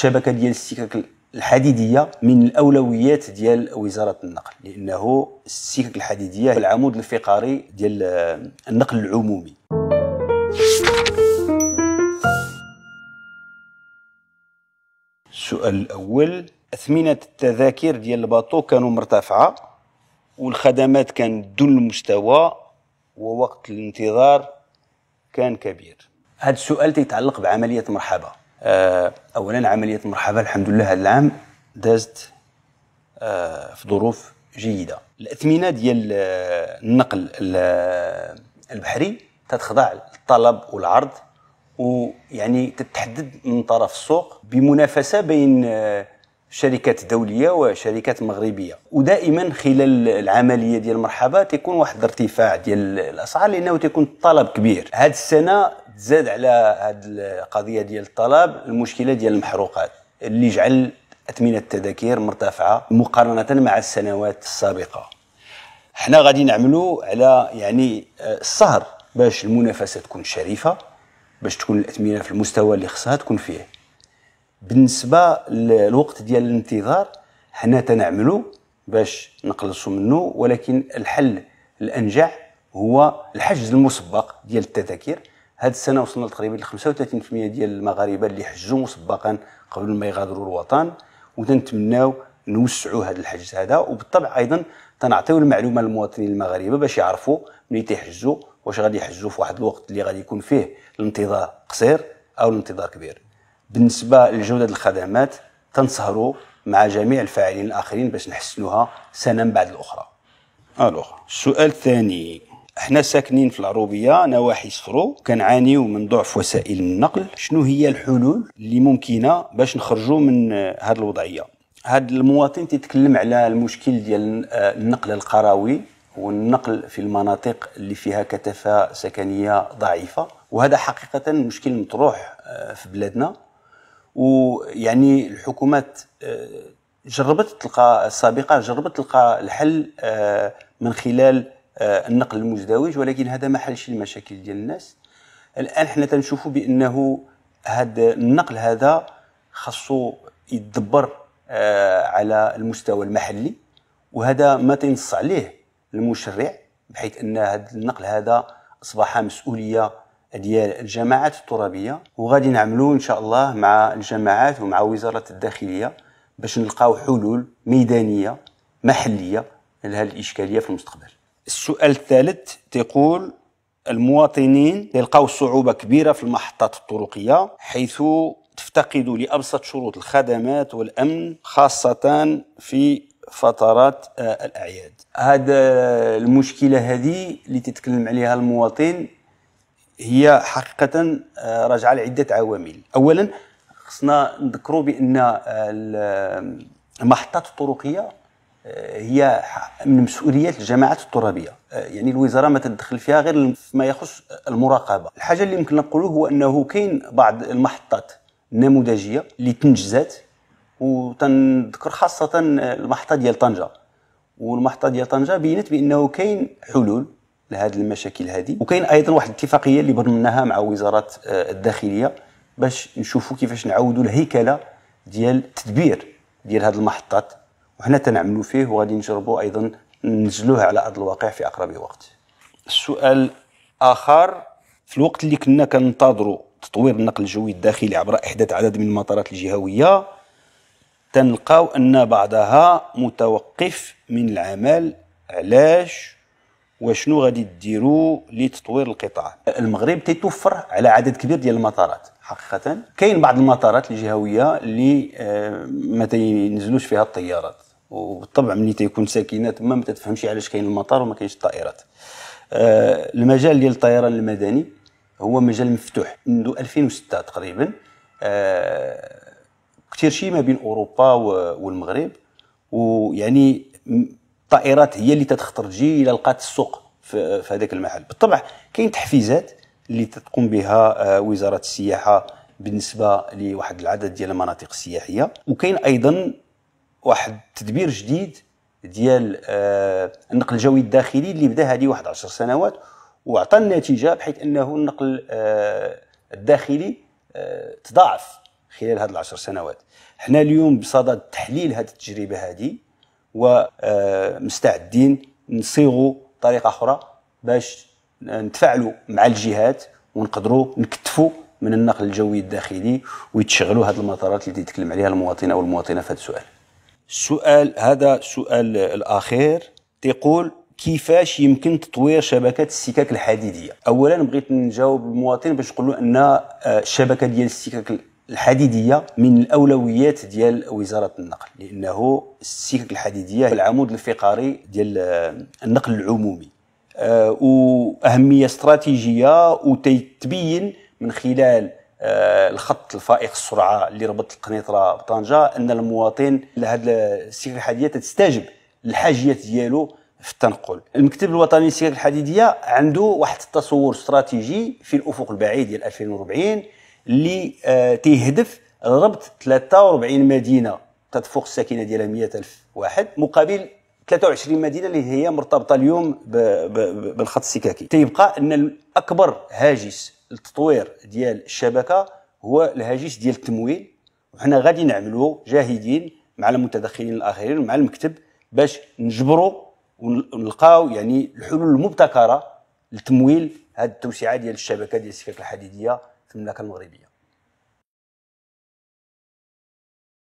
الشبكه ديال السكك الحديديه من الاولويات ديال وزاره النقل لانه السكك الحديديه هي العمود الفقري ديال آه، النقل العمومي السؤال الاول اثمنه التذاكر ديال الباطو كانوا مرتفعه والخدمات كان دون المستوى ووقت الانتظار كان كبير هذا السؤال تيتعلق بعمليه مرحبا آه، اولا عمليه مرحبا الحمد لله هذا العام دازت آه، في ظروف جيده الاثمنه ديال آه، النقل البحري تتخضع للطلب والعرض ويعني تتحدد من طرف السوق بمنافسه بين شركات دوليه وشركات مغربيه ودائما خلال العمليه ديال مرحبا تيكون واحد الارتفاع ديال الاسعار لانه تيكون الطلب كبير هاد السنه تزاد على هاد القضيه ديال الطلب المشكله ديال المحروقات اللي جعل اثمنه التذاكر مرتفعه مقارنه مع السنوات السابقه حنا غادي نعملوا على يعني آه، السهر باش المنافسه تكون شريفه باش تكون الاثمنه في المستوى اللي خصها تكون فيه بالنسبه للوقت ديال الانتظار حنا تنعملوا باش نقلصوا منه ولكن الحل الانجح هو الحجز المسبق ديال التذاكر هاد السنه وصلنا تقريبا ل 35% ديال المغاربه اللي حجزوا مسبقا قبل ما يغادروا الوطن وتنتمناو نوسعوا هذا الحجز هذا وبالطبع ايضا تنعطيو المعلومه للمواطنين المغاربه باش يعرفوا ملي تيحجزوا واش غادي يحجزوا في واحد الوقت اللي غادي يكون فيه الانتظار قصير او الانتظار كبير بالنسبه لجوده الخدمات تنسهروا مع جميع الفاعلين الاخرين باش نحسنوها سنه بعد الاخرى الوغ السؤال الثاني احنا ساكنين في العروبيه نواحي صفرو كنعانيو من ضعف وسائل النقل شنو هي الحلول اللي ممكنه باش نخرجوا من هذه الوضعيه هذا المواطن تيتكلم على المشكل ديال النقل القروي والنقل في المناطق اللي فيها كثافه سكنيه ضعيفه وهذا حقيقه مشكل مطروح آه، في بلادنا ويعني الحكومات آه، جربت تلقى السابقه جربت تلقى الحل آه، من خلال آه، النقل المزدوج ولكن هذا ما حلش المشاكل ديال الناس الان حنا تنشوفوا بانه هذا النقل هذا خاصو يدبر على المستوى المحلي وهذا ما تنص عليه المشرع بحيث ان هذا النقل هذا اصبح مسؤوليه ديال الجماعات الترابيه وغادي نعملوا ان شاء الله مع الجماعات ومع وزاره الداخليه باش نلقاو حلول ميدانيه محليه لهذه الاشكاليه في المستقبل السؤال الثالث تقول المواطنين يلقاو صعوبه كبيره في المحطات الطرقيه حيث تفتقد لابسط شروط الخدمات والامن خاصه في فترات آه، الاعياد هذا المشكله هذه اللي تتكلم عليها المواطن هي حقيقه آه، راجعه لعده عوامل اولا خصنا نذكروا بان آه، المحطات الطرقيه آه، هي من مسؤوليات الجماعات الترابيه يعني الوزاره ما تدخل فيها غير ما يخص المراقبه الحاجه اللي يمكن نقولوه هو انه كاين بعض المحطات النموذجيه اللي تنجزات وتنذكر خاصه المحطه ديال طنجه والمحطه ديال طنجه بينت بانه كاين حلول لهذه المشاكل هذه وكاين ايضا واحد الاتفاقيه اللي برمناها مع وزاره آه، الداخليه باش نشوفوا كيفاش نعاودوا الهيكله ديال التدبير ديال هذه المحطات وحنا تنعملوا فيه وغادي نجربوا ايضا ننزلوه على ارض الواقع في اقرب وقت السؤال اخر في الوقت اللي كنا كننتظروا تطوير النقل الجوي الداخلي عبر احداث عدد من المطارات الجهويه تنلقاو ان بعضها متوقف من العمل علاش وشنو غادي ديروا لتطوير القطاع المغرب تيتوفر على عدد كبير ديال المطارات حقيقه كاين بعض المطارات الجهويه اللي آه، ما تينزلوش فيها الطيارات وبالطبع ملي تيكون ساكنه تما ما تفهمش علاش كاين المطار وما كاينش الطائرات آه، المجال ديال الطيران المدني هو مجال مفتوح منذ 2006 تقريبا آه، كثير شيء ما بين اوروبا والمغرب ويعني الطائرات هي اللي تتخطرجي الى لقات السوق في, في هذاك المحل بالطبع كاين تحفيزات اللي تقوم بها آه، وزاره السياحه بالنسبه لواحد العدد ديال المناطق السياحيه وكاين ايضا واحد تدبير جديد ديال آه، النقل الجوي الداخلي اللي بدا هذه واحد 10 سنوات وعطى النتيجه بحيث انه النقل آه، الداخلي تضاعف خلال هذه العشر سنوات حنا اليوم بصدد تحليل هذه التجربه هذه ومستعدين نصيغوا طريقه اخرى باش نتفاعلوا مع الجهات ونقدروا نكتفوا من النقل الجوي الداخلي ويتشغلوا هذه المطارات اللي تكلم عليها المواطن او المواطنه في هذا السؤال. السؤال هذا السؤال الاخير تقول كيفاش يمكن تطوير شبكه السكك الحديديه؟ اولا بغيت نجاوب المواطن باش نقول له ان آه، الشبكه ديال السكك الحديديه من الاولويات ديال وزاره النقل لانه السكك الحديديه العمود الفقري ديال آه، النقل العمومي آه، واهميه استراتيجيه وتتبين من خلال آه، الخط الفائق السرعه اللي ربط القنيطره بطنجه ان المواطن لهذا السكك الحديديه تستجب للحاجيات ديالو في التنقل المكتب الوطني للسكك الحديديه عنده واحد التصور استراتيجي في الافق البعيد ديال 2040 اللي آه، تيهدف ربط 43 مدينه تتفوق السكنه ديالها 100000 واحد مقابل 23 مدينه اللي هي مرتبطه اليوم بالخط السكاكي تيبقى ان اكبر هاجس التطوير ديال الشبكه هو الهاجس ديال التمويل وحنا غادي نعملوا جاهدين مع المتدخلين الاخرين مع المكتب باش نجبروا ونلقاو يعني الحلول المبتكره لتمويل هذه التوسعه ديال الشبكه ديال السكك الحديديه المملكه المغربيه